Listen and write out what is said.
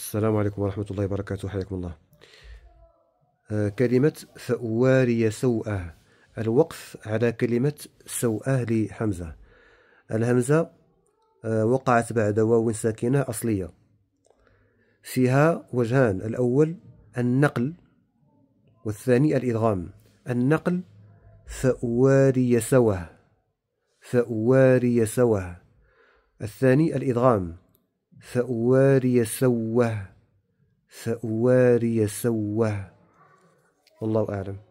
السلام عليكم ورحمة الله وبركاته حياكم الله آه، كلمة فأواري سوءه الوقف على كلمة سوءه لحمزة الهمزة آه، وقعت بعد واو ساكنة أصلية فيها وجهان الأول النقل والثاني الإدغام النقل فأواري سوه فأواري سوه الثاني الإدغام سأواري سوه سأواري سوه والله أعلم